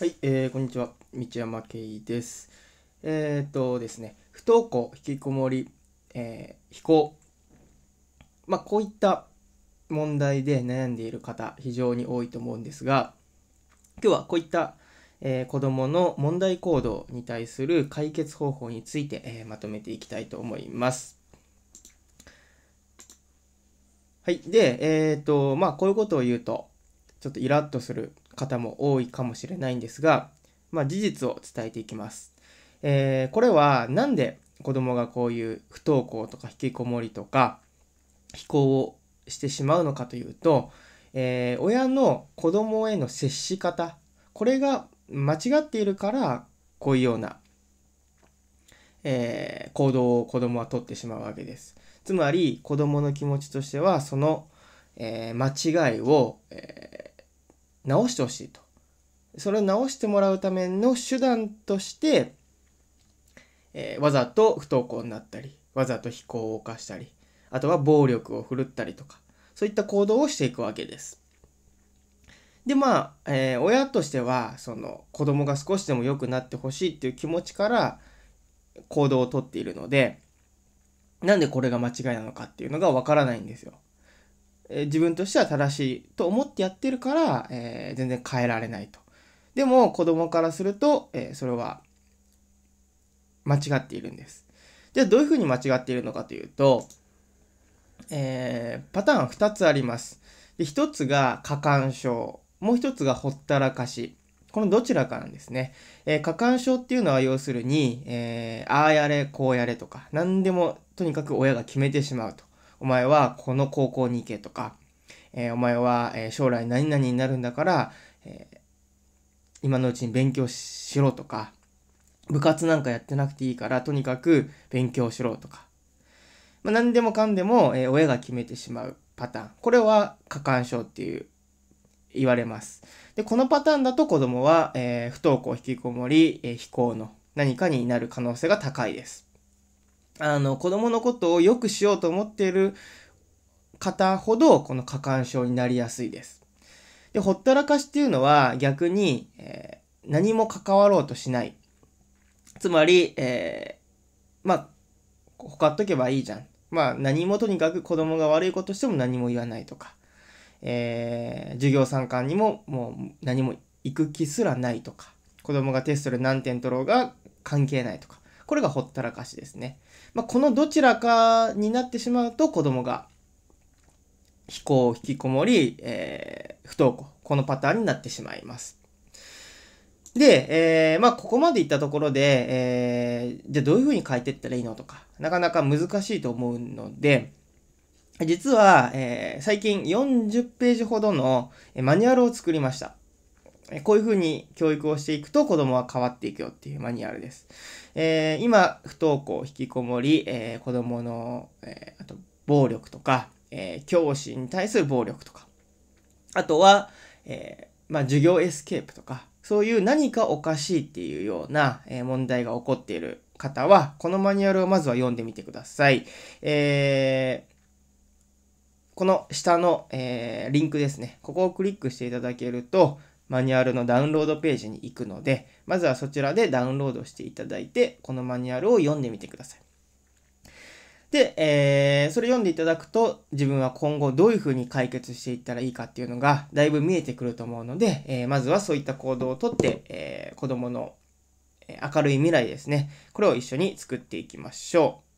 はい、えー、こんにちは。道山慶です。えー、っとですね、不登校、引きこもり、えー、非行。まあ、こういった問題で悩んでいる方、非常に多いと思うんですが、今日はこういった、えー、子供の問題行動に対する解決方法について、えー、まとめていきたいと思います。はい。で、えっ、ー、と、まあ、こういうことを言うと、ちょっとイラッとする方も多いかもしれないんですが、まあ、事実を伝えていきます。えー、これは何で子供がこういう不登校とか引きこもりとか非行をしてしまうのかというと、えー、親の子供への接し方これが間違っているからこういうような、えー、行動を子供はとってしまうわけです。つまり子供の気持ちとしてはその、え間違いを、えー直してほしいと。それを直してもらうための手段として、えー、わざと不登校になったり、わざと非行を犯したり、あとは暴力を振るったりとか、そういった行動をしていくわけです。で、まあ、えー、親としては、その、子供が少しでも良くなってほしいっていう気持ちから、行動をとっているので、なんでこれが間違いなのかっていうのがわからないんですよ。え自分としては正しいと思ってやってるから、えー、全然変えられないと。でも子供からすると、えー、それは間違っているんです。じゃあどういうふうに間違っているのかというと、えー、パターン2つあります。で1つが過干渉、もう1つがほったらかし。このどちらかなんですね。え過干渉っていうのは要するに、えああやれ、こうやれとか、何でもとにかく親が決めてしまうと。お前はこの高校に行けとか、えー、お前は、え将来何々になるんだから、えー、今のうちに勉強しろとか、部活なんかやってなくていいから、とにかく勉強しろとか。まあ、何でもかんでも、えー、親が決めてしまうパターン。これは過干渉っていう、言われます。で、このパターンだと子供は、えー、不登校、引きこもり、えー、非行の何かになる可能性が高いです。あの、子供のことを良くしようと思っている方ほど、この過干渉になりやすいです。で、ほったらかしっていうのは逆に、えー、何も関わろうとしない。つまり、えー、まあ、ほかっとけばいいじゃん。まあ、何もとにかく子供が悪いことしても何も言わないとか、えー、授業参観にももう何も行く気すらないとか、子供がテストで何点取ろうが関係ないとか、これがほったらかしですね。まあ、このどちらかになってしまうと子供が非行、引きこもり、えー、不登校。このパターンになってしまいます。で、えー、まあ、ここまでいったところで、えー、じゃあどういうふうに変えていったらいいのとか、なかなか難しいと思うので、実は、えー、最近40ページほどのマニュアルを作りました。こういうふうに教育をしていくと子供は変わっていくよっていうマニュアルです。えー、今、不登校、引きこもり、えー、子供の、えー、あと暴力とか、え教師に対する暴力とか、あとは、えまあ、授業エスケープとか、そういう何かおかしいっていうような、え問題が起こっている方は、このマニュアルをまずは読んでみてください。えーこの下の、えー、リンクですね。ここをクリックしていただけると、マニュアルのダウンロードページに行くので、まずはそちらでダウンロードしていただいて、このマニュアルを読んでみてください。で、えー、それ読んでいただくと、自分は今後どういうふうに解決していったらいいかっていうのが、だいぶ見えてくると思うので、えー、まずはそういった行動をとって、えー、子供の明るい未来ですね。これを一緒に作っていきましょう。